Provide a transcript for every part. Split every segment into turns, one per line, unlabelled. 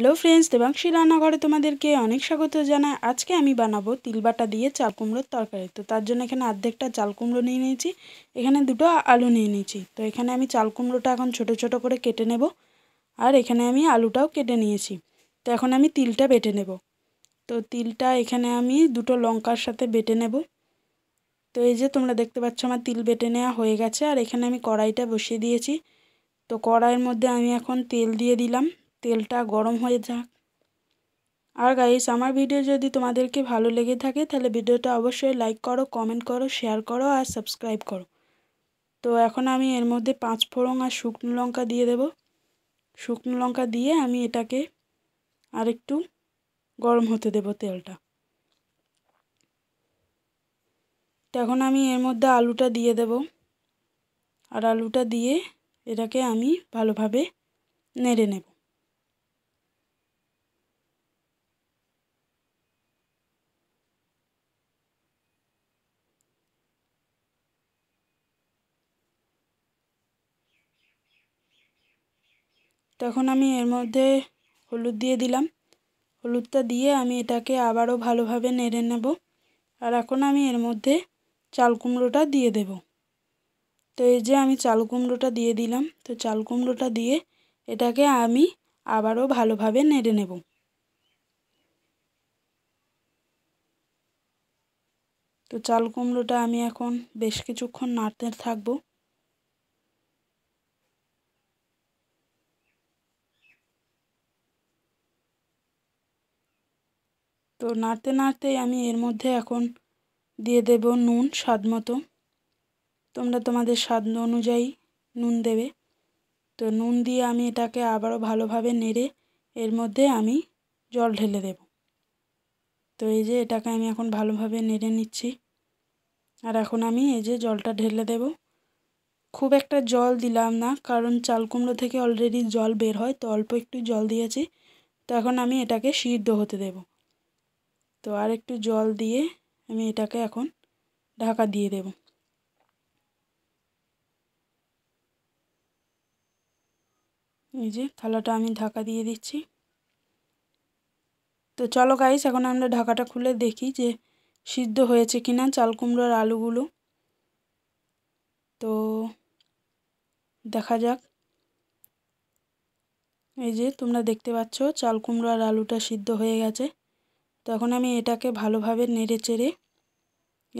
hello friends Debanshi রান্নাঘরে তোমাদেরকে অনেক স্বাগত জানাই আজকে আমি বানাবো তিলবাটা দিয়ে চাল কুমড়োর তরকারি তো তার জন্য এখানে অর্ধেকটা চাল কুমড়ো নিয়ে নিয়েছি এখানে দুটো আলু নিয়ে নিয়েছি তো এখানে আমি চাল কুমড়োটা এখন ছোট ছোট করে কেটে নেব আর এখানে আমি আলুটাও কেটে নিয়েছি তো এখন আমি তিলটা বেটে নেব তো তিলটা এখানে আমি দুটো লঙ্কার সাথে বেটে নেব তো এই যে তোমরা দেখতে পাচ্ছ আমার তিল বেটে নেওয়া হয়ে গেছে আর এখানে আমি কড়াইটা বসিয়ে দিয়েছি তো কড়াইয়ের মধ্যে আমি এখন তেল দিয়ে দিলাম তেলটা গরম হয়ে যাক আর গাইস আমার ভিডিও যদি তোমাদেরকে ভালো লেগে থাকে তাহলে ভিডিওটা অবশ্যই লাইক করো কমেন্ট করো শেয়ার করো আর সাবস্ক্রাইব করো তো এখন আমি এর মধ্যে পাঁচ ফোড়ন আর শুকনো লঙ্কা দিয়ে দেব শুকনো লঙ্কা দিয়ে আমি এটাকে আর একটু গরম হতে দেব তেলটা এখন আমি এর মধ্যে আলুটা দিয়ে দেব আর আলুটা দিয়ে এটাকে আমি ভালোভাবে নেড়ে নেব তখন আমি এর মধ্যে হলুদ দিয়ে দিলাম হলুদটা দিয়ে আমি এটাকে আবারও ভালোভাবে নেড়ে নেব আর এখন আমি এর মধ্যে চাল কুমড়োটা দিয়ে দেব তো এই যে আমি চাল কুমড়োটা দিয়ে দিলাম তো চাল কুমড়োটা দিয়ে এটাকে আমি আবারও ভালোভাবে নেড়ে নেব তো চাল কুমড়োটা আমি এখন বেশ কিছুক্ষণ নাড়তে থাকবো তো নাড়তে নাড়তেই আমি এর মধ্যে এখন দিয়ে দেব নুন স্বাদ মতো তোমরা তোমাদের স্বাদ অনুযায়ী নুন দেবে তো নুন দিয়ে আমি এটাকে আবারও ভালোভাবে নেড়ে এর মধ্যে আমি জল ঢেলে দেব তো এই যে এটাকে আমি এখন ভালোভাবে নেড়ে নিচ্ছি আর এখন আমি এই যে জলটা ঢেলে দেব খুব একটা জল দিলাম না কারণ চাল কুমড়ো থেকে অলরেডি জল বের হয় তো অল্প একটু জল দিয়েছি তো এখন আমি এটাকে সিদ্ধ হতে দেবো তো আর একটু জল দিয়ে আমি এটাকে এখন ঢাকা দিয়ে দেব এই যে থালাটা আমি ঢাকা দিয়ে দিচ্ছি তো চলো গাইস এখন আমরা ঢাকাটা খুলে দেখি যে সিদ্ধ হয়েছে কিনা চাল কুমড়োর আলুগুলো তো দেখা যাক এই যে তোমরা দেখতে পাচ্ছ চাল কুমড়ো আর আলুটা সিদ্ধ হয়ে গেছে তখন আমি এটাকে ভালোভাবে নেড়ে চেড়ে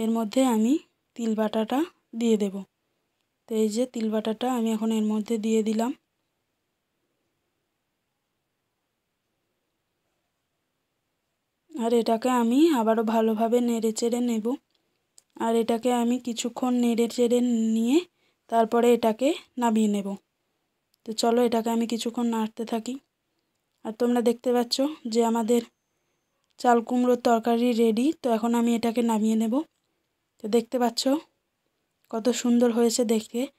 এর মধ্যে আমি তিল বাটাটা দিয়ে দেব তো এই যে তিল বাটাটা আমি এখন এর মধ্যে দিয়ে দিলাম আর এটাকে আমি আবারও ভালোভাবে নেড়ে চেড়ে নেব আর এটাকে আমি কিছুক্ষণ নেড়ে চেড়ে নিয়ে তারপরে এটাকে নামিয়ে নেব তো চলো এটাকে আমি কিছুক্ষণ নাড়তে থাকি আর তোমরা দেখতে পাচ্ছ যে আমাদের চাল কুমড়োর তরকারি রেডি তো এখন আমি এটাকে নামিয়ে নেব তো দেখতে পাচ্ছ কত সুন্দর হয়েছে দেখতে